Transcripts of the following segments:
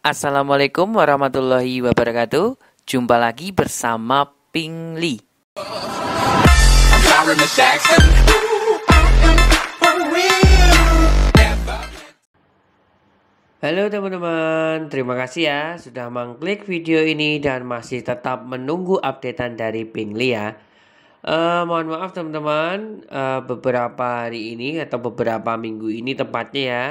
Assalamualaikum warahmatullahi wabarakatuh. Jumpa lagi bersama Ping Li. Halo teman-teman, terima kasih ya sudah mengklik video ini dan masih tetap menunggu updatean dari Ping Li ya. Uh, mohon maaf teman-teman, uh, beberapa hari ini atau beberapa minggu ini tepatnya ya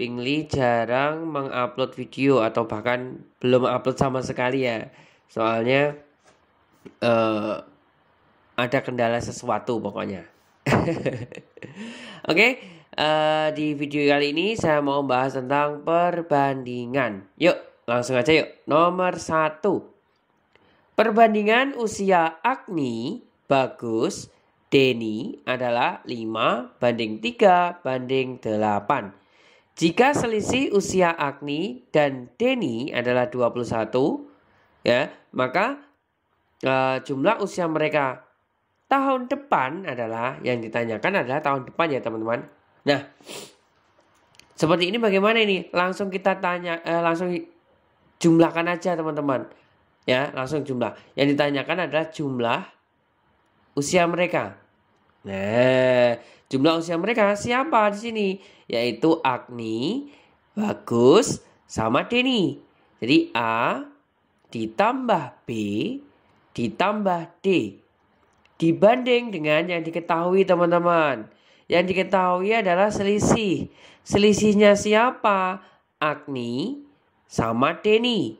Pingli jarang mengupload video atau bahkan belum upload sama sekali ya. Soalnya uh, ada kendala sesuatu pokoknya. Oke, okay, uh, eh, di video kali ini saya mau bahas tentang perbandingan. Yuk, langsung aja yuk. Nomor satu, perbandingan usia Agni, Bagus, Denny adalah 5 banding 3 banding 8. Jika selisih usia Agni dan Deni adalah 21 ya, maka uh, jumlah usia mereka tahun depan adalah yang ditanyakan adalah tahun depan ya, teman-teman. Nah, seperti ini bagaimana ini? Langsung kita tanya eh, langsung jumlahkan aja, teman-teman. Ya, langsung jumlah. Yang ditanyakan adalah jumlah usia mereka. Nah, Jumlah usia mereka siapa di sini? Yaitu Agni, Bagus, sama Deni. Jadi A ditambah B ditambah D dibanding dengan yang diketahui teman-teman. Yang diketahui adalah selisih. Selisihnya siapa? Agni sama Deni.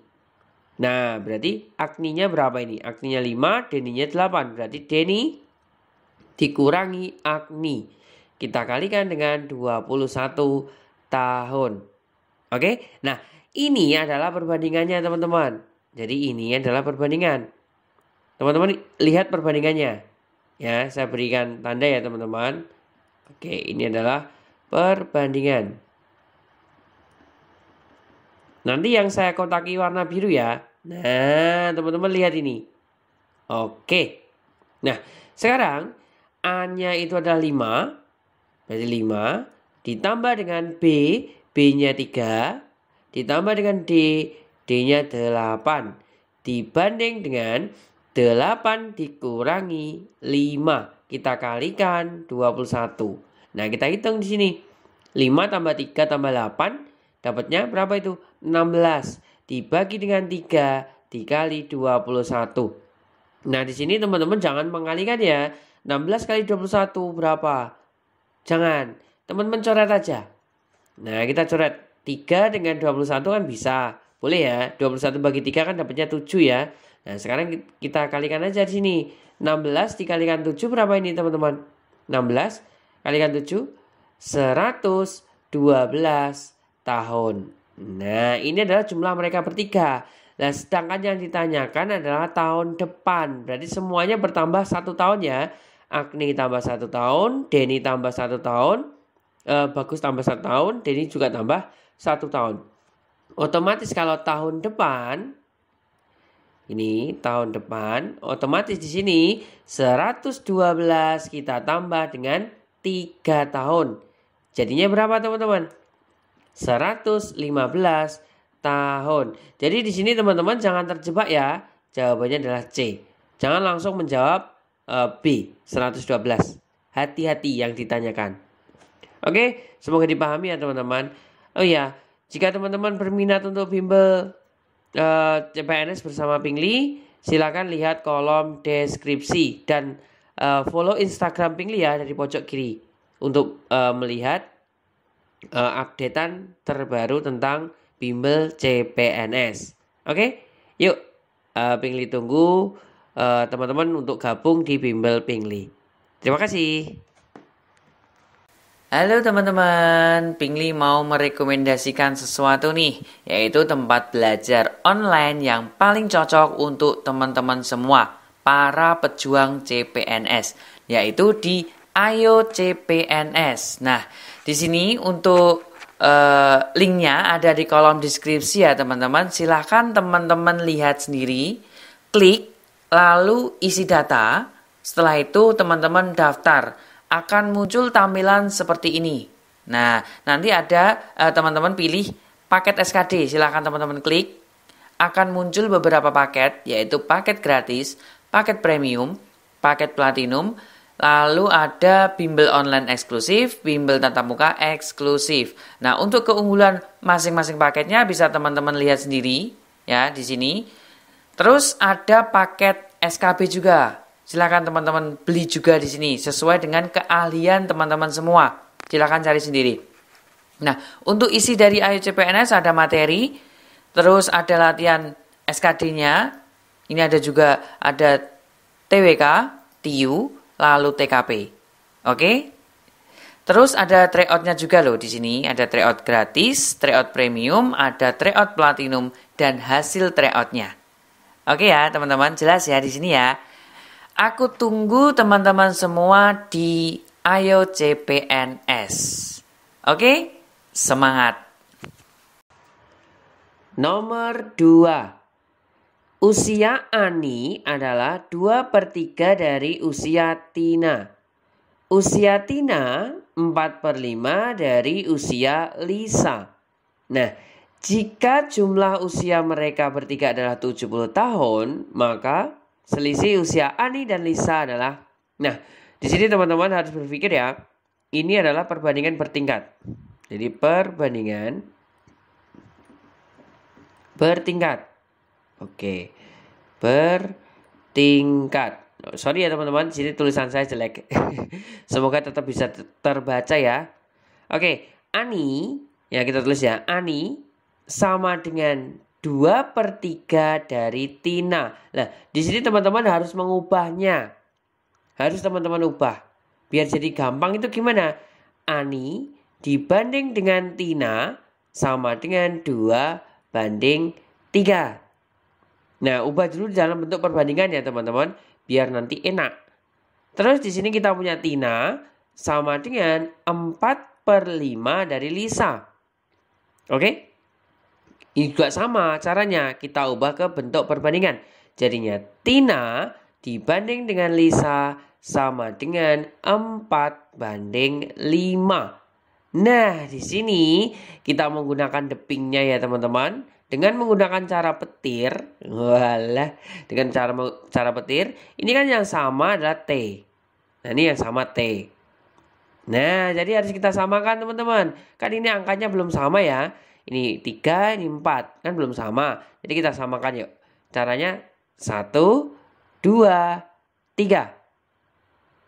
Nah, berarti Agninya berapa ini? Agninya 5, Deninya 8. Berarti Deni dikurangi Agni kita kalikan dengan 21 tahun. Oke, nah ini adalah perbandingannya teman-teman. Jadi ini adalah perbandingan. Teman-teman lihat perbandingannya. Ya, saya berikan tanda ya teman-teman. Oke, ini adalah perbandingan. Nanti yang saya kotaki warna biru ya. Nah, teman-teman lihat ini. Oke. Nah, sekarang A-nya itu ada 5, Berarti 5 ditambah dengan B, B-nya 3, ditambah dengan D, D-nya 8. Dibanding dengan 8 dikurangi 5. Kita kalikan 21. Nah, kita hitung di sini. 5 tambah 3 tambah 8 dapatnya berapa itu? 16 dibagi dengan 3 dikali 21. Nah, di sini teman-teman jangan mengalikan ya. 16 kali 21 berapa? Jangan, teman-teman coret aja. Nah, kita coret 3 dengan 21 kan bisa. Boleh ya, 21 bagi 3 kan dapatnya 7 ya. Nah, sekarang kita kalikan aja di sini. 16 dikalikan 7 berapa ini teman-teman? 16 kalikan 7 112 tahun. Nah, ini adalah jumlah mereka bertiga. Nah, sedangkan yang ditanyakan adalah tahun depan. Berarti semuanya bertambah satu tahun ya. Agni tambah satu tahun, Denny tambah satu tahun, uh, Bagus tambah satu tahun, Denny juga tambah satu tahun. Otomatis kalau tahun depan, ini tahun depan, otomatis di sini 112 kita tambah dengan 3 tahun. Jadinya berapa teman-teman? 115 tahun. Jadi di sini teman-teman jangan terjebak ya. Jawabannya adalah C. Jangan langsung menjawab uh, B 112. Hati-hati yang ditanyakan. Oke, semoga dipahami ya teman-teman. Oh ya, jika teman-teman berminat untuk bimbel uh, eh, CPNS bersama Pingli, silakan lihat kolom deskripsi dan uh, follow Instagram Pingli ya dari pojok kiri untuk uh, melihat uh, updatean terbaru tentang bimbel CPNS. Oke, yuk uh, Pingli tunggu Eh, teman-teman untuk gabung di Bimbel Pingli. Terima kasih. Halo teman-teman, Pingli mau merekomendasikan sesuatu nih, yaitu tempat belajar online yang paling cocok untuk teman-teman semua, para pejuang CPNS, yaitu di Ayo CPNS. Nah, di sini untuk uh, linknya ada di kolom deskripsi ya teman-teman, silahkan teman-teman lihat sendiri, klik lalu isi data. Setelah itu teman-teman daftar. Akan muncul tampilan seperti ini. Nah, nanti ada eh, teman-teman eh, pilih paket SKD. Silahkan teman-teman klik. Akan muncul beberapa paket, yaitu paket gratis, paket premium, paket platinum, Lalu ada bimbel online eksklusif, bimbel tatap muka eksklusif. Nah, untuk keunggulan masing-masing paketnya bisa teman-teman lihat sendiri ya di sini. Terus ada paket SKB juga. Silahkan teman-teman beli juga di sini sesuai dengan keahlian teman-teman semua. Silahkan cari sendiri. Nah, untuk isi dari Ayo CPNS ada materi, terus ada latihan SKD-nya. Ini ada juga ada TWK, TIU, lalu TKP. Oke? Terus ada tryout-nya juga loh di sini. Ada tryout gratis, tryout premium, ada tryout platinum, dan hasil tryout-nya. Oke ya, teman-teman, jelas ya di sini ya. Aku tunggu teman-teman semua di Ayo CPNS. Oke? Semangat. Nomor 2. Usia Ani adalah 2 per 3 dari usia Tina. Usia Tina 4 per 5 dari usia Lisa. Nah, jika jumlah usia mereka bertiga adalah 70 tahun, maka selisih usia Ani dan Lisa adalah Nah, di sini teman-teman harus berpikir ya, ini adalah perbandingan bertingkat. Jadi perbandingan bertingkat. Oke. Bertingkat. Oh, sorry ya teman-teman, di sini tulisan saya jelek. Semoga tetap bisa terbaca ya. Oke, Ani, ya kita tulis ya. Ani sama dengan 2 per 3 dari Tina. Nah, di sini teman-teman harus mengubahnya. Harus teman-teman ubah. Biar jadi gampang itu gimana? Ani dibanding dengan Tina sama dengan 2 banding 3. Nah, ubah dulu dalam bentuk perbandingan ya teman-teman. Biar nanti enak. Terus di sini kita punya Tina sama dengan 4 per 5 dari Lisa. Oke? Okay? juga sama caranya kita ubah ke bentuk perbandingan. Jadinya Tina dibanding dengan Lisa sama dengan 4 banding 5. Nah, di sini kita menggunakan depingnya ya teman-teman. Dengan menggunakan cara petir, walah, dengan cara cara petir, ini kan yang sama adalah T. Nah, ini yang sama T. Nah, jadi harus kita samakan teman-teman. Kan ini angkanya belum sama ya ini 3, ini 4. Kan belum sama. Jadi kita samakan yuk. Caranya 1, 2, 3.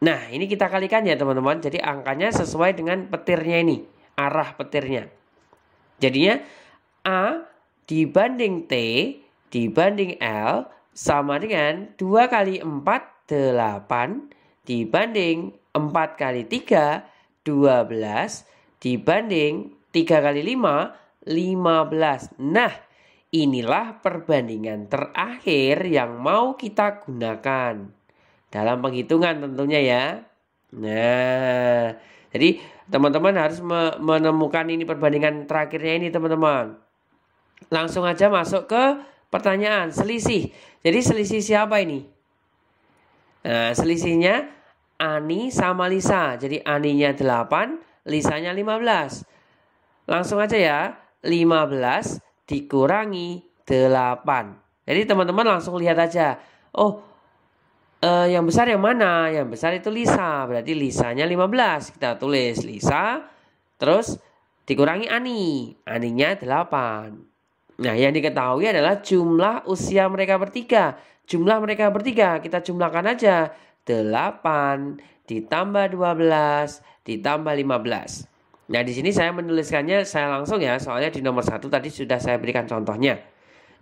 Nah, ini kita kalikan ya teman-teman. Jadi angkanya sesuai dengan petirnya ini. Arah petirnya. Jadinya A dibanding T dibanding L sama dengan 2 kali 4, 8 dibanding 4 kali 3, 12 dibanding 3 kali 5 15. Nah, inilah perbandingan terakhir yang mau kita gunakan dalam penghitungan tentunya ya. Nah, jadi teman-teman harus menemukan ini perbandingan terakhirnya ini teman-teman. Langsung aja masuk ke pertanyaan selisih. Jadi selisih siapa ini? Nah, selisihnya Ani sama Lisa. Jadi Aninya 8, Lisanya 15. Langsung aja ya. 15 dikurangi 8. Jadi teman-teman langsung lihat aja. Oh, eh, yang besar yang mana? Yang besar itu Lisa. Berarti Lisanya 15. Kita tulis Lisa. Terus dikurangi Ani. Aninya 8. Nah, yang diketahui adalah jumlah usia mereka bertiga. Jumlah mereka bertiga kita jumlahkan aja. 8 ditambah 12 ditambah 15. Nah, di sini saya menuliskannya saya langsung ya, soalnya di nomor satu tadi sudah saya berikan contohnya.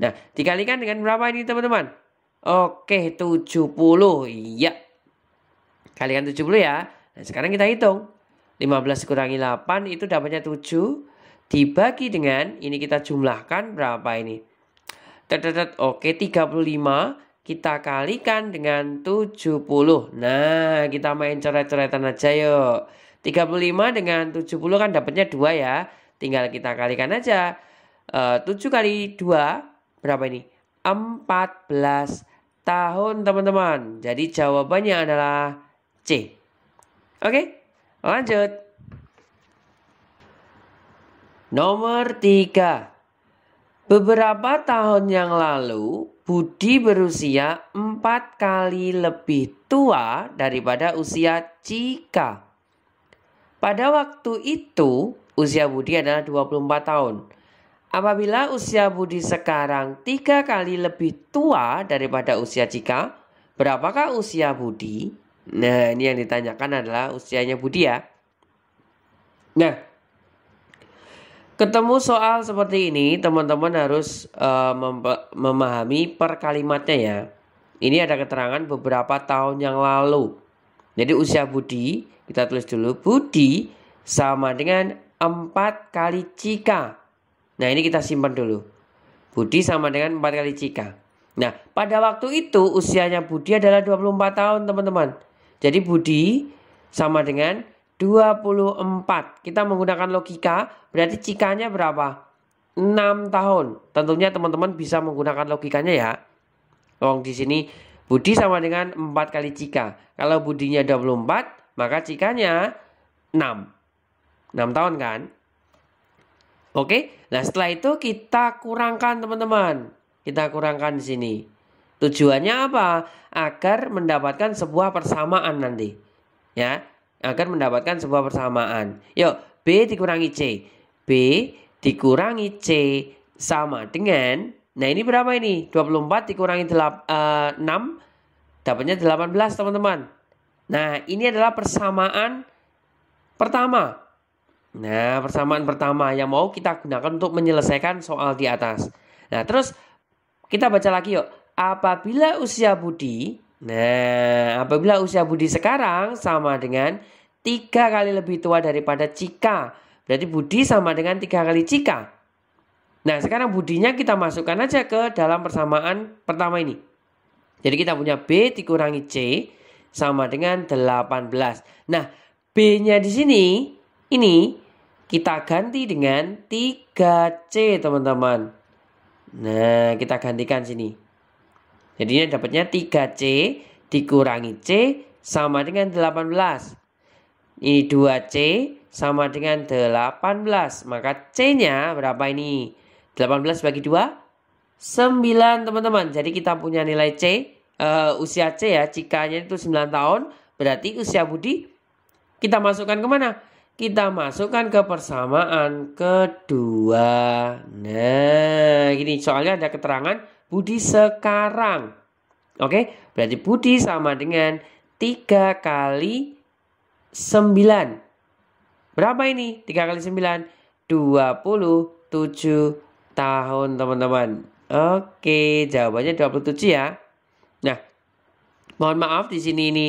Nah, dikalikan dengan berapa ini teman-teman? Oke, 70. Iya. Kalikan 70 ya. Nah, sekarang kita hitung. 15 kurangi 8 itu dapatnya 7. Dibagi dengan, ini kita jumlahkan berapa ini? Tetetet, oke, 35. Kita kalikan dengan 70. Nah, kita main coret-coretan aja yuk. 35 dengan 70 kan dapatnya 2 ya. Tinggal kita kalikan aja. E, eh, 7 kali 2 berapa ini? 14 tahun teman-teman. Jadi jawabannya adalah C. Oke, lanjut. Nomor 3. Beberapa tahun yang lalu, Budi berusia 4 kali lebih tua daripada usia Cika. Pada waktu itu, usia Budi adalah 24 tahun. Apabila usia Budi sekarang tiga kali lebih tua daripada usia Cika, berapakah usia Budi? Nah, ini yang ditanyakan adalah usianya Budi ya. Nah, ketemu soal seperti ini, teman-teman harus uh, memahami per kalimatnya ya. Ini ada keterangan beberapa tahun yang lalu. Jadi usia Budi, kita tulis dulu Budi sama dengan 4 kali Cika. Nah ini kita simpan dulu. Budi sama dengan 4 kali Cika. Nah pada waktu itu usianya Budi adalah 24 tahun teman-teman. Jadi Budi sama dengan 24. Kita menggunakan logika berarti Cikanya berapa? 6 tahun. Tentunya teman-teman bisa menggunakan logikanya ya. Wong di sini Budi sama dengan 4 kali cika. Kalau budinya 24, maka cikanya 6. 6 tahun kan? Oke, nah setelah itu kita kurangkan teman-teman. Kita kurangkan di sini. Tujuannya apa? Agar mendapatkan sebuah persamaan nanti. Ya, agar mendapatkan sebuah persamaan. Yuk, B dikurangi C. B dikurangi C sama dengan Nah ini berapa ini? 24 dikurangi 6 eh, dapatnya 18 teman-teman. Nah ini adalah persamaan pertama. Nah persamaan pertama yang mau kita gunakan untuk menyelesaikan soal di atas. Nah terus kita baca lagi yuk. Apabila usia budi, nah apabila usia budi sekarang sama dengan tiga kali lebih tua daripada Cika. Berarti budi sama dengan tiga kali Cika. Nah, sekarang budinya kita masukkan aja ke dalam persamaan pertama ini. Jadi kita punya B dikurangi C sama dengan 18. Nah, B-nya di sini ini kita ganti dengan 3C, teman-teman. Nah, kita gantikan sini. Jadinya dapatnya 3C dikurangi C sama dengan 18. Ini 2C sama dengan 18. Maka C-nya berapa ini? 18 bagi 2, 9 teman-teman. Jadi kita punya nilai C, uh, usia C ya, cikanya itu 9 tahun. Berarti usia Budi kita masukkan kemana? Kita masukkan ke persamaan kedua. Nah, gini soalnya ada keterangan Budi sekarang. Oke, berarti Budi sama dengan 3 kali 9. Berapa ini? 3 kali 9? 27 tahun teman-teman. Oke, jawabannya 27 ya. Nah, mohon maaf di sini ini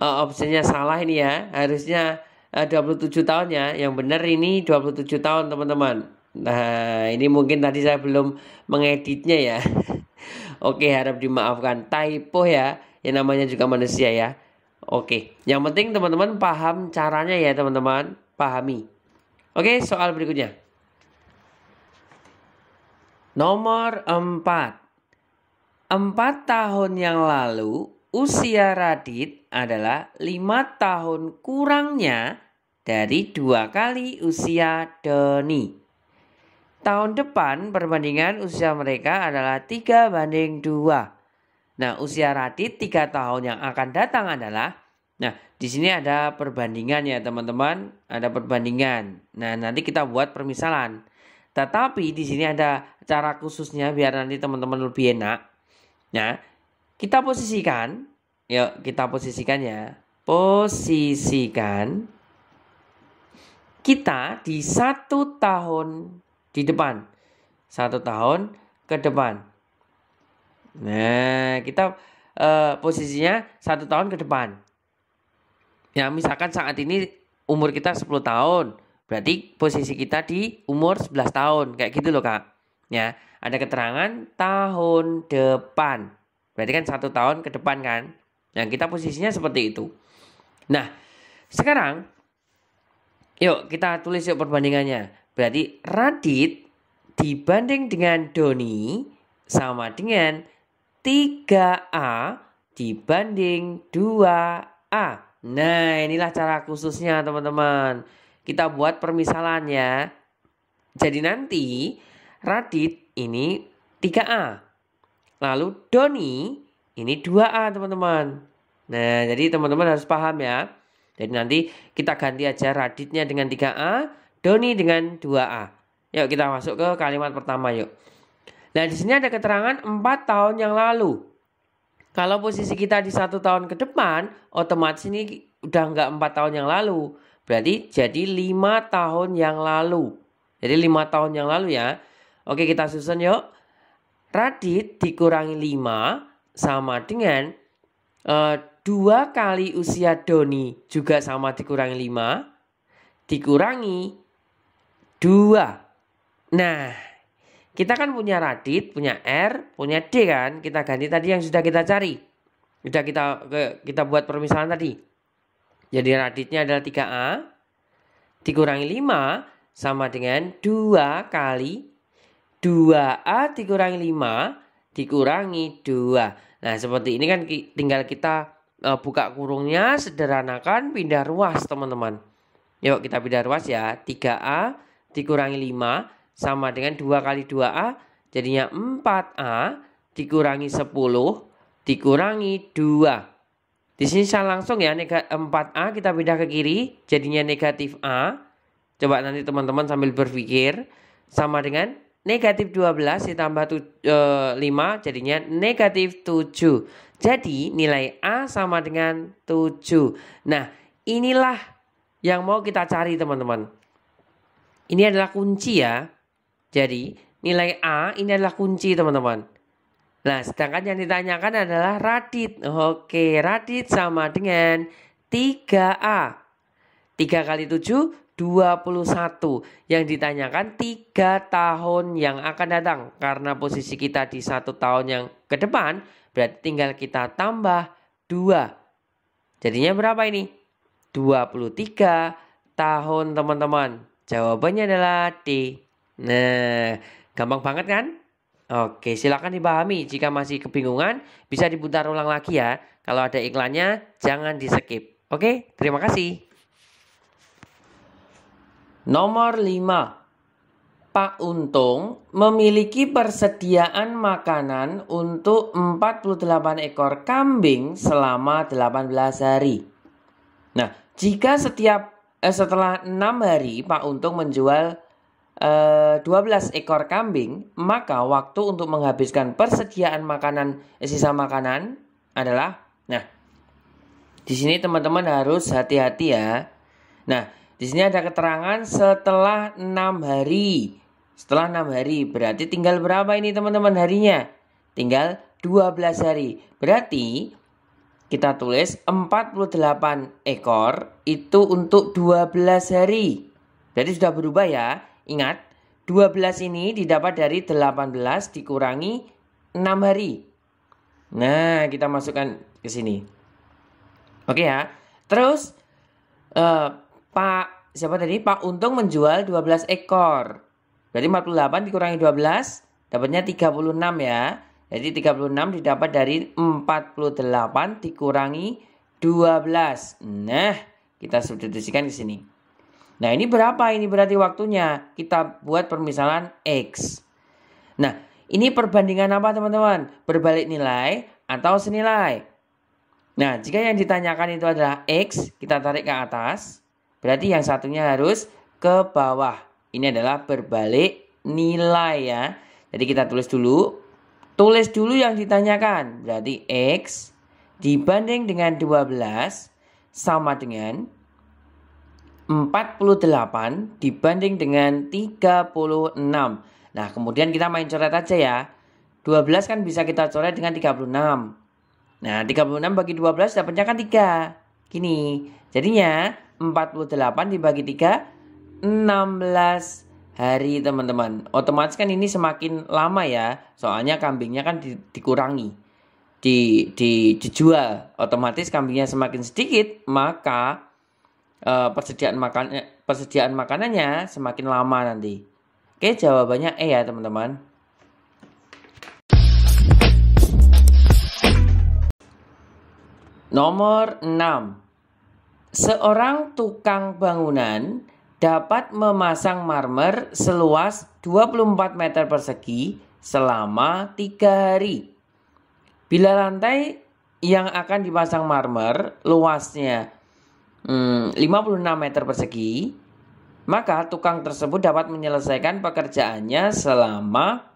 uh, opsinya salah ini ya. Harusnya eh, uh, 27 tahun ya. Yang benar ini 27 tahun teman-teman. Nah, ini mungkin tadi saya belum mengeditnya ya. Oke, harap dimaafkan. Typo ya, yang namanya juga manusia ya. Oke, yang penting teman-teman paham caranya ya teman-teman. Pahami. Oke, soal berikutnya. Nomor 4. 4 tahun yang lalu usia Radit adalah 5 tahun kurangnya dari dua kali usia Doni. Tahun depan perbandingan usia mereka adalah 3 banding 2. Nah, usia Radit 3 tahun yang akan datang adalah Nah, di sini ada perbandingan ya, teman-teman. Ada perbandingan. Nah, nanti kita buat permisalan. Tetapi di sini ada cara khususnya biar nanti teman-teman lebih enak. Nah, kita posisikan, yuk kita posisikan ya. Posisikan kita di satu tahun di depan. Satu tahun ke depan. Nah, kita uh, posisinya satu tahun ke depan. Ya, misalkan saat ini umur kita 10 tahun. Berarti posisi kita di umur 11 tahun, kayak gitu loh kak. Ya, ada keterangan tahun depan. Berarti kan satu tahun ke depan kan. Nah kita posisinya seperti itu. Nah sekarang, yuk kita tulis yuk perbandingannya. Berarti Radit dibanding dengan Doni sama dengan 3A dibanding 2A. Nah inilah cara khususnya teman-teman kita buat permisalannya. Jadi nanti Radit ini 3A. Lalu Doni ini 2A teman-teman. Nah jadi teman-teman harus paham ya. Jadi nanti kita ganti aja Raditnya dengan 3A, Doni dengan 2A. Yuk kita masuk ke kalimat pertama yuk. Nah di sini ada keterangan 4 tahun yang lalu. Kalau posisi kita di satu tahun ke depan, otomatis ini udah nggak empat tahun yang lalu. Berarti jadi lima tahun yang lalu. Jadi lima tahun yang lalu ya. Oke kita susun yuk. Radit dikurangi 5 sama dengan eh, dua kali usia Doni juga sama dikurangi 5 dikurangi 2. Nah, kita kan punya Radit, punya R, punya D kan? Kita ganti tadi yang sudah kita cari. Sudah kita kita buat permisalan tadi. Jadi raditnya adalah 3A. Dikurangi 5 sama dengan 2 kali 2A dikurangi 5 dikurangi 2. Nah seperti ini kan tinggal kita eh, buka kurungnya, sederhanakan, pindah ruas teman-teman. Yuk kita pindah ruas ya. 3A dikurangi 5 sama dengan 2 kali 2A jadinya 4A dikurangi 10 dikurangi 2. Di sini saya langsung ya, 4A kita pindah ke kiri, jadinya negatif A. Coba nanti teman-teman sambil berpikir, sama dengan negatif 12 ditambah 5 e, jadinya negatif 7. Jadi nilai A sama dengan 7. Nah inilah yang mau kita cari teman-teman. Ini adalah kunci ya. Jadi nilai A ini adalah kunci teman-teman. Nah, sedangkan yang ditanyakan adalah radit. Oke, radit sama dengan 3A. 3 kali 7, 21. Yang ditanyakan 3 tahun yang akan datang. Karena posisi kita di satu tahun yang ke depan, berarti tinggal kita tambah 2. Jadinya berapa ini? 23 tahun teman-teman. Jawabannya adalah D. Nah, gampang banget kan? Oke, silakan dipahami. Jika masih kebingungan, bisa diputar ulang lagi ya. Kalau ada iklannya, jangan di-skip. Oke, terima kasih. Nomor 5. Pak Untung memiliki persediaan makanan untuk 48 ekor kambing selama 18 hari. Nah, jika setiap eh, setelah 6 hari Pak Untung menjual 12 eh, ekor kambing, maka waktu untuk menghabiskan persediaan makanan sisa makanan adalah nah di sini teman-teman harus hati-hati ya. Nah, di sini ada keterangan setelah 6 hari. Setelah 6 hari berarti tinggal berapa ini teman-teman harinya? Tinggal 12 hari. Berarti kita tulis 48 ekor itu untuk 12 hari. Jadi sudah berubah ya. Ingat, 12 ini didapat dari 18 dikurangi 6 hari. Nah, kita masukkan ke sini. Oke ya. Terus uh, Pak siapa tadi? Pak Untung menjual 12 ekor. Berarti 48 dikurangi 12 dapatnya 36 ya. Jadi 36 didapat dari 48 dikurangi 12. Nah, kita substitusikan ke sini. Nah ini berapa ini berarti waktunya? Kita buat permisalan X. Nah ini perbandingan apa teman-teman? Berbalik nilai atau senilai? Nah jika yang ditanyakan itu adalah X, kita tarik ke atas. Berarti yang satunya harus ke bawah. Ini adalah berbalik nilai ya. Jadi kita tulis dulu. Tulis dulu yang ditanyakan. Berarti X dibanding dengan 12 sama dengan 48 dibanding dengan 36. Nah, kemudian kita main coret aja ya. 12 kan bisa kita coret dengan 36. Nah, 36 bagi 12 dapatnya kan 3. Gini, jadinya 48 dibagi 3, 16 hari teman-teman. Otomatis kan ini semakin lama ya, soalnya kambingnya kan di, dikurangi. Di, di, dijual, otomatis kambingnya semakin sedikit, maka Eh, persediaan makannya, eh, persediaan makanannya semakin lama nanti. Oke, jawabannya E ya, teman-teman. Nomor 6. Seorang tukang bangunan dapat memasang marmer seluas 24 meter persegi selama tiga hari. Bila lantai yang akan dipasang marmer luasnya hmm, 56 meter persegi, maka tukang tersebut dapat menyelesaikan pekerjaannya selama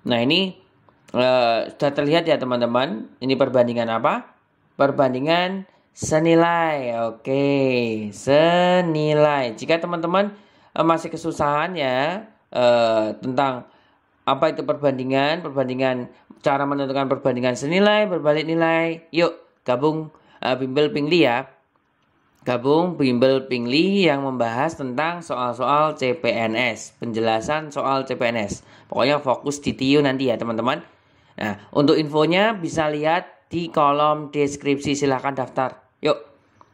nah ini e, sudah terlihat ya teman-teman, ini perbandingan apa? Perbandingan senilai. Oke, senilai. Jika teman-teman e, masih kesusahan ya e, tentang apa itu perbandingan, perbandingan cara menentukan perbandingan senilai, berbalik nilai. Yuk, gabung bimbel pingli ya. Gabung Bimbel Pingli yang membahas tentang soal-soal CPNS, penjelasan soal CPNS. Pokoknya fokus di TIU nanti ya teman-teman. Nah, untuk infonya bisa lihat di kolom deskripsi silahkan daftar. Yuk,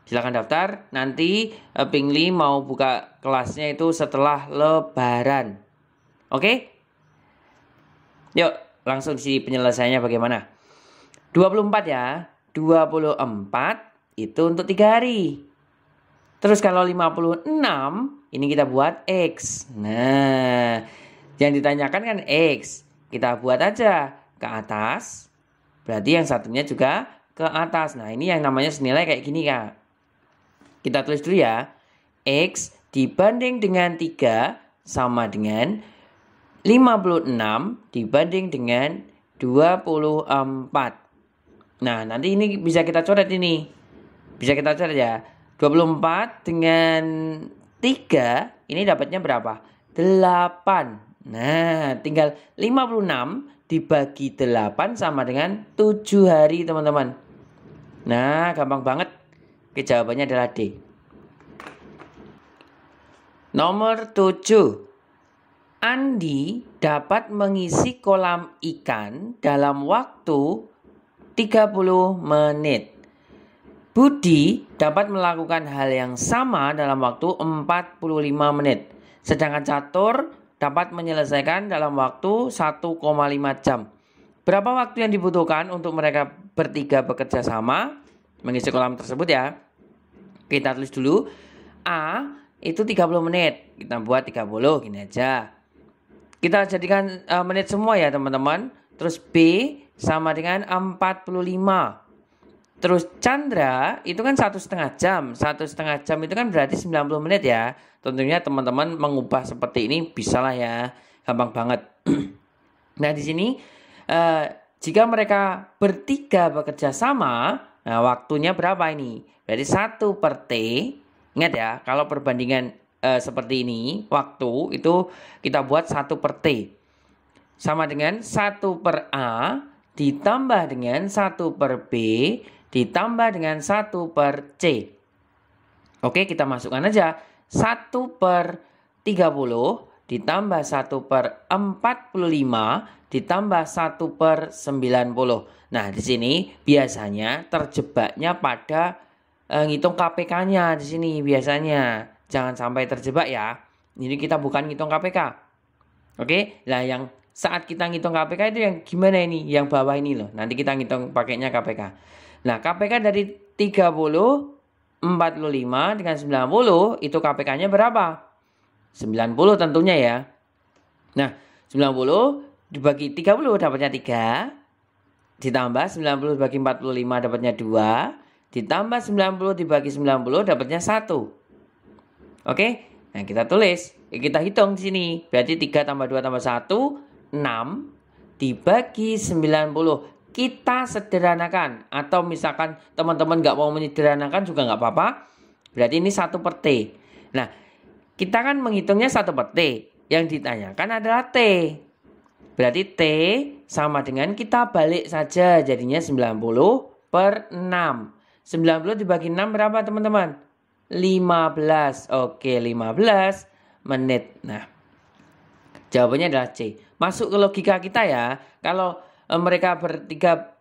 silahkan daftar. Nanti eh, Pingli mau buka kelasnya itu setelah lebaran. Oke? Yuk, langsung si penyelesaiannya bagaimana? 24 ya. 24 itu untuk tiga hari. Terus kalau 56 ini kita buat X. Nah, yang ditanyakan kan X. Kita buat aja ke atas. Berarti yang satunya juga ke atas. Nah, ini yang namanya senilai kayak gini, Kak. Kita tulis dulu ya. X dibanding dengan 3 sama dengan 56 dibanding dengan 24. Nah, nanti ini bisa kita coret ini. Bisa kita coret ya. 24 dengan 3 ini dapatnya berapa? 8. Nah, tinggal 56 dibagi 8 sama dengan 7 hari, teman-teman. Nah, gampang banget. Oke, jawabannya adalah D. Nomor 7. Andi dapat mengisi kolam ikan dalam waktu 30 menit. Budi dapat melakukan hal yang sama dalam waktu 45 menit, sedangkan catur dapat menyelesaikan dalam waktu 1,5 jam. Berapa waktu yang dibutuhkan untuk mereka bertiga bekerja sama? Mengisi kolam tersebut ya. Kita tulis dulu. A itu 30 menit. Kita buat 30 gini aja. Kita jadikan uh, menit semua ya, teman-teman. Terus B sama dengan 45 Terus Chandra itu kan satu setengah jam, satu setengah jam itu kan berarti 90 menit ya. Tentunya teman-teman mengubah seperti ini bisa lah ya, gampang banget. nah di sini eh, jika mereka bertiga bekerja sama, nah waktunya berapa ini? Berarti satu per t. Ingat ya, kalau perbandingan eh, seperti ini, waktu itu kita buat satu per t sama dengan satu per a ditambah dengan satu per b ditambah dengan 1 per C. Oke, kita masukkan aja 1 per 30 ditambah 1 per 45 ditambah 1 per 90. Nah, di sini biasanya terjebaknya pada eh, ngitung KPK-nya di sini biasanya. Jangan sampai terjebak ya. Ini kita bukan ngitung KPK. Oke, lah yang saat kita ngitung KPK itu yang gimana ini? Yang bawah ini loh. Nanti kita ngitung pakainya KPK. Nah, KPK dari 30 45 dengan 90 itu KPK-nya berapa? 90 tentunya ya. Nah, 90 dibagi 30 dapatnya 3 ditambah 90 dibagi 45 dapatnya 2 ditambah 90 dibagi 90 dapatnya 1. Oke? Nah, kita tulis. Kita hitung di sini. Berarti 3 tambah 2 tambah 1 6 dibagi 90 kita sederhanakan atau misalkan teman-teman nggak mau menyederhanakan juga nggak apa-apa berarti ini satu per T nah kita kan menghitungnya satu per T yang ditanyakan adalah T berarti T sama dengan kita balik saja jadinya 90 per 6 90 dibagi 6 berapa teman-teman? 15 oke 15 menit nah Jawabannya adalah C. Masuk ke logika kita ya. Kalau Eh, mereka bertiga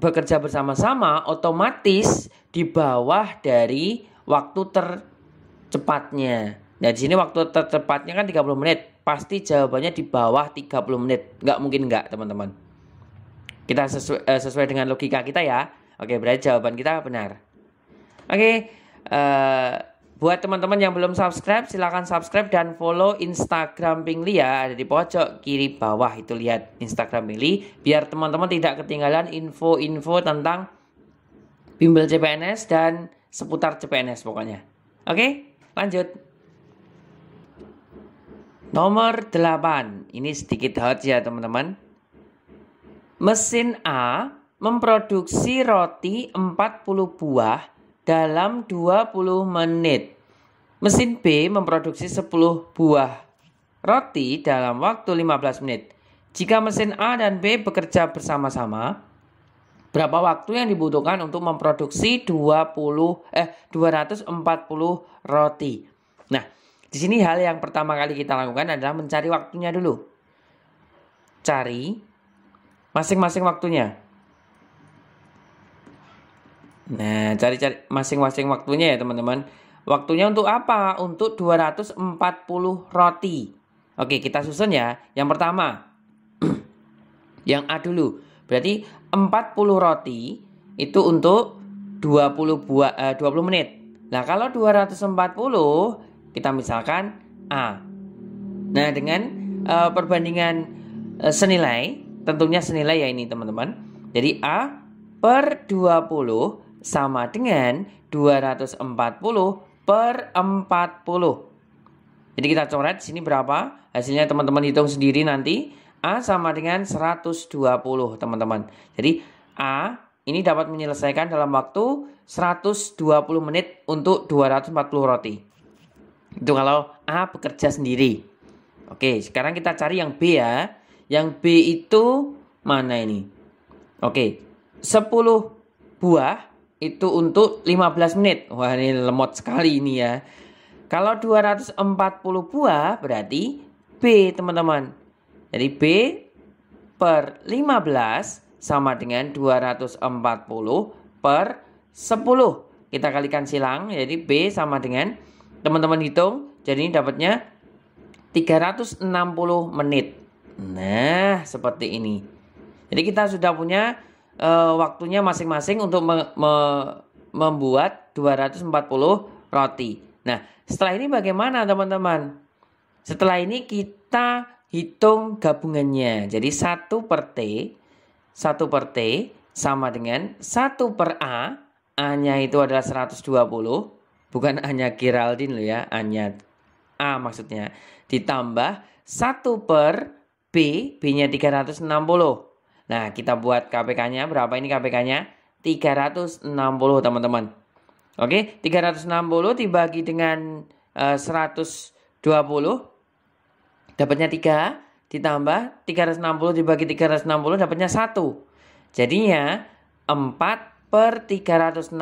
bekerja bersama-sama otomatis di bawah dari waktu tercepatnya. Nah, di sini waktu tercepatnya kan 30 menit. Pasti jawabannya di bawah 30 menit. Nggak mungkin nggak, teman-teman. Kita sesuai, uh, sesuai dengan logika kita ya. Oke, berarti jawaban kita benar. Oke, eh Buat teman-teman yang belum subscribe, silahkan subscribe dan follow Instagram Pingli ya. Ada di pojok kiri bawah itu lihat Instagram Pingli. Biar teman-teman tidak ketinggalan info-info tentang bimbel CPNS dan seputar CPNS pokoknya. Oke, lanjut. Nomor 8. Ini sedikit hot ya teman-teman. Mesin A memproduksi roti 40 buah dalam 20 menit. Mesin B memproduksi 10 buah roti dalam waktu 15 menit. Jika mesin A dan B bekerja bersama-sama, berapa waktu yang dibutuhkan untuk memproduksi 20 eh 240 roti. Nah, di sini hal yang pertama kali kita lakukan adalah mencari waktunya dulu. Cari masing-masing waktunya. Nah, cari-cari masing-masing waktunya ya, teman-teman. Waktunya untuk apa? Untuk 240 roti. Oke, kita susun ya. Yang pertama, yang A dulu. Berarti 40 roti itu untuk 20 buah eh, 20 menit. Nah, kalau 240 kita misalkan A. Nah, dengan eh, perbandingan eh, senilai, tentunya senilai ya ini, teman-teman. Jadi A per 20 sama dengan 240 per 40. Jadi kita coret sini berapa? Hasilnya teman-teman hitung sendiri nanti. A sama dengan 120 teman-teman. Jadi A ini dapat menyelesaikan dalam waktu 120 menit untuk 240 roti. Itu kalau A bekerja sendiri. Oke, sekarang kita cari yang B ya. Yang B itu mana ini? Oke, 10 buah itu untuk 15 menit. Wah, ini lemot sekali ini ya. Kalau 240 buah berarti B, teman-teman. Jadi B per 15 sama dengan 240 per 10. Kita kalikan silang, jadi B sama dengan teman-teman hitung. Jadi ini dapatnya 360 menit. Nah, seperti ini. Jadi kita sudah punya uh, waktunya masing-masing untuk me me membuat 240 roti. Nah, setelah ini bagaimana teman-teman? Setelah ini kita hitung gabungannya. Jadi 1 per T, 1 per T sama dengan 1 per A. A-nya itu adalah 120. Bukan hanya Giraldin loh ya, A-nya A maksudnya. Ditambah 1 per B, B-nya 360. Nah, kita buat KPK-nya berapa ini KPK-nya? 360, teman-teman. Oke, 360 dibagi dengan eh, uh, 120 dapatnya 3 ditambah 360 dibagi 360 dapatnya 1. Jadinya 4 per 360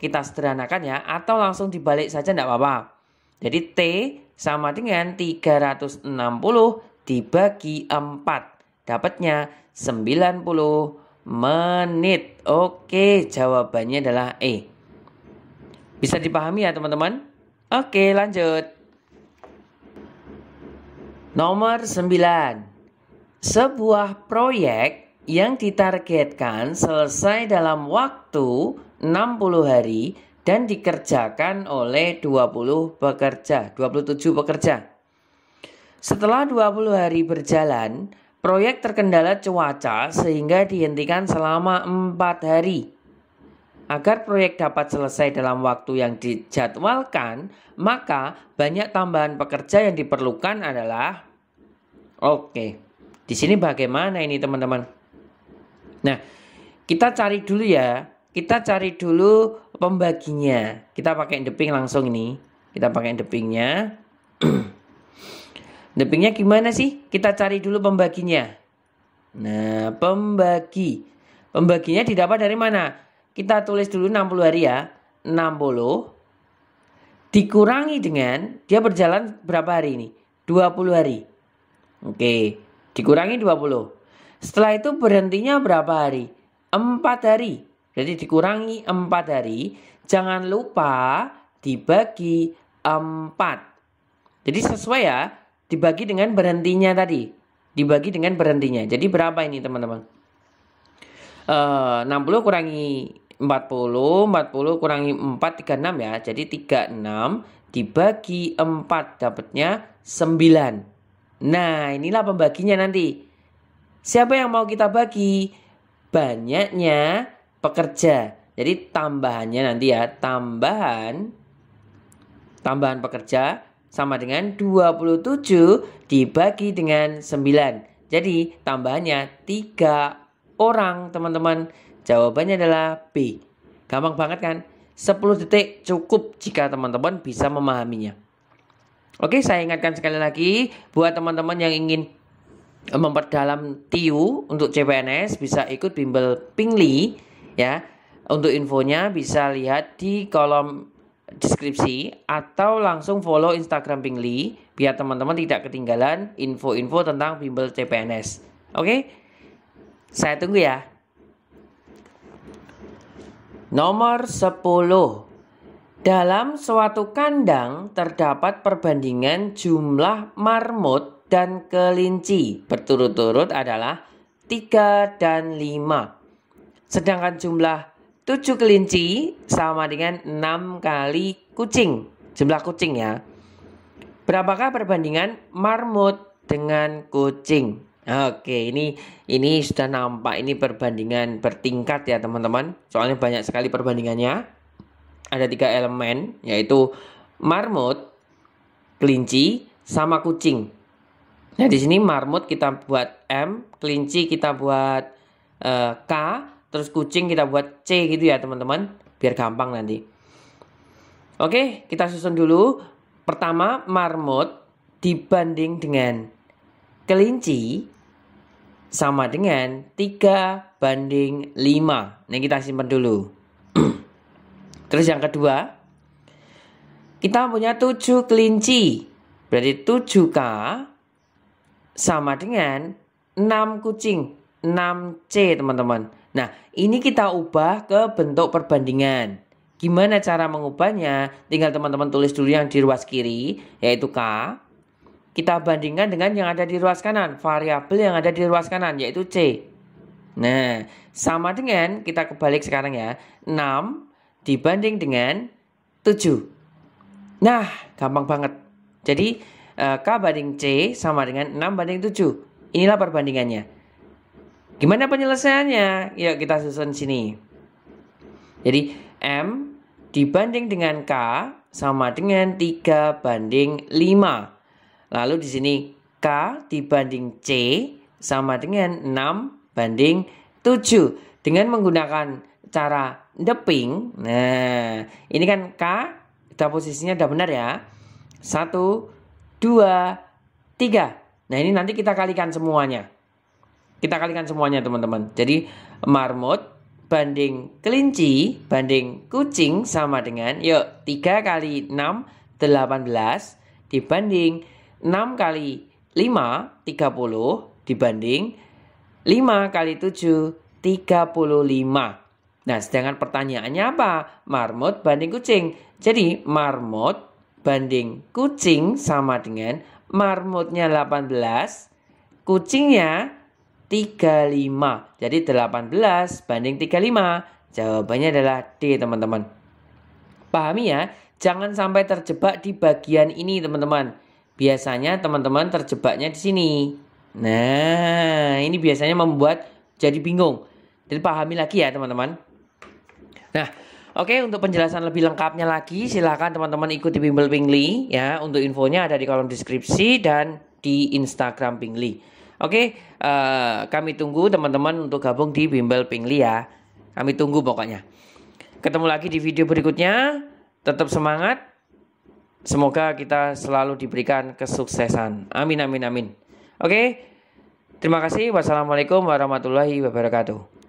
kita sederhanakan ya atau langsung dibalik saja tidak apa-apa. Jadi T sama dengan 360 dibagi 4. Dapatnya 90 menit. Oke, jawabannya adalah E. Bisa dipahami ya teman-teman? Oke, lanjut. Nomor 9. Sebuah proyek yang ditargetkan selesai dalam waktu 60 hari dan dikerjakan oleh 20 pekerja, 27 pekerja. Setelah 20 hari berjalan, Proyek terkendala cuaca sehingga dihentikan selama empat hari. Agar proyek dapat selesai dalam waktu yang dijadwalkan, maka banyak tambahan pekerja yang diperlukan adalah Oke. Di sini bagaimana ini teman-teman? Nah, kita cari dulu ya. Kita cari dulu pembaginya. Kita pakai deping langsung ini. Kita pakai depingnya. Nebengnya gimana sih? Kita cari dulu pembaginya. Nah, pembagi. Pembaginya didapat dari mana? Kita tulis dulu 60 hari ya. 60 dikurangi dengan dia berjalan berapa hari ini? 20 hari. Oke, dikurangi 20. Setelah itu berhentinya berapa hari? 4 hari. Jadi dikurangi 4 hari. Jangan lupa dibagi 4. Jadi sesuai ya dibagi dengan berhentinya tadi. Dibagi dengan berhentinya. Jadi berapa ini teman-teman? Eh, uh, 60 kurangi 40, 40 kurangi 4, 36 ya. Jadi 36 dibagi 4 dapatnya 9. Nah inilah pembaginya nanti. Siapa yang mau kita bagi? Banyaknya pekerja. Jadi tambahannya nanti ya, tambahan tambahan pekerja sama dengan 27 dibagi dengan 9. Jadi tambahannya 3 orang teman-teman. Jawabannya adalah B. Gampang banget kan? 10 detik cukup jika teman-teman bisa memahaminya. Oke, saya ingatkan sekali lagi buat teman-teman yang ingin memperdalam TIU untuk CPNS bisa ikut bimbel Pingli ya. Untuk infonya bisa lihat di kolom deskripsi atau langsung follow Instagram Pingli biar teman-teman tidak ketinggalan info-info tentang bimbel CPNS. Oke? Okay? Saya tunggu ya. Nomor 10. Dalam suatu kandang terdapat perbandingan jumlah marmut dan kelinci berturut-turut adalah 3 dan 5. Sedangkan jumlah 7 kelinci sama dengan 6 kali kucing. Jumlah kucing ya. Berapakah perbandingan marmut dengan kucing? Oke, ini ini sudah nampak ini perbandingan bertingkat ya, teman-teman. Soalnya banyak sekali perbandingannya. Ada tiga elemen yaitu marmut, kelinci, sama kucing. Nah, di sini marmut kita buat M, kelinci kita buat uh, K, terus kucing kita buat C gitu ya teman-teman biar gampang nanti oke kita susun dulu pertama marmut dibanding dengan kelinci sama dengan 3 banding 5 ini kita simpan dulu terus yang kedua kita punya 7 kelinci berarti 7K sama dengan 6 kucing 6C teman-teman Nah, ini kita ubah ke bentuk perbandingan. Gimana cara mengubahnya? Tinggal teman-teman tulis dulu yang di ruas kiri, yaitu K. Kita bandingkan dengan yang ada di ruas kanan, variabel yang ada di ruas kanan, yaitu C. Nah, sama dengan, kita kebalik sekarang ya, 6 dibanding dengan 7. Nah, gampang banget. Jadi, eh, K banding C sama dengan 6 banding 7. Inilah perbandingannya. Gimana penyelesaiannya? Yuk kita susun sini. Jadi M dibanding dengan K sama dengan 3 banding 5. Lalu di sini K dibanding C sama dengan 6 banding 7. Dengan menggunakan cara deping. Nah, ini kan K kita posisinya udah benar ya. 1 2 3. Nah, ini nanti kita kalikan semuanya. Kita kalikan semuanya teman-teman. Jadi marmut banding kelinci banding kucing sama dengan yuk 3 kali 6 18 dibanding 6 kali 5 30 dibanding 5 kali 7 35. Nah, sedangkan pertanyaannya apa? Marmut banding kucing. Jadi, marmut banding kucing sama dengan marmutnya 18, kucingnya 35. Jadi 18 banding 35. Jawabannya adalah D, teman-teman. Pahami ya, jangan sampai terjebak di bagian ini, teman-teman. Biasanya teman-teman terjebaknya di sini. Nah, ini biasanya membuat jadi bingung. Jadi pahami lagi ya, teman-teman. Nah, Oke, untuk penjelasan lebih lengkapnya lagi, silahkan teman-teman ikuti Bimbel Pingli ya. Untuk infonya ada di kolom deskripsi dan di Instagram Pingli. Oke, uh, kami tunggu teman-teman untuk gabung di bimbel Pingli ya. Kami tunggu pokoknya. Ketemu lagi di video berikutnya. Tetap semangat. Semoga kita selalu diberikan kesuksesan. Amin amin amin. Oke. Terima kasih. Wassalamualaikum warahmatullahi wabarakatuh.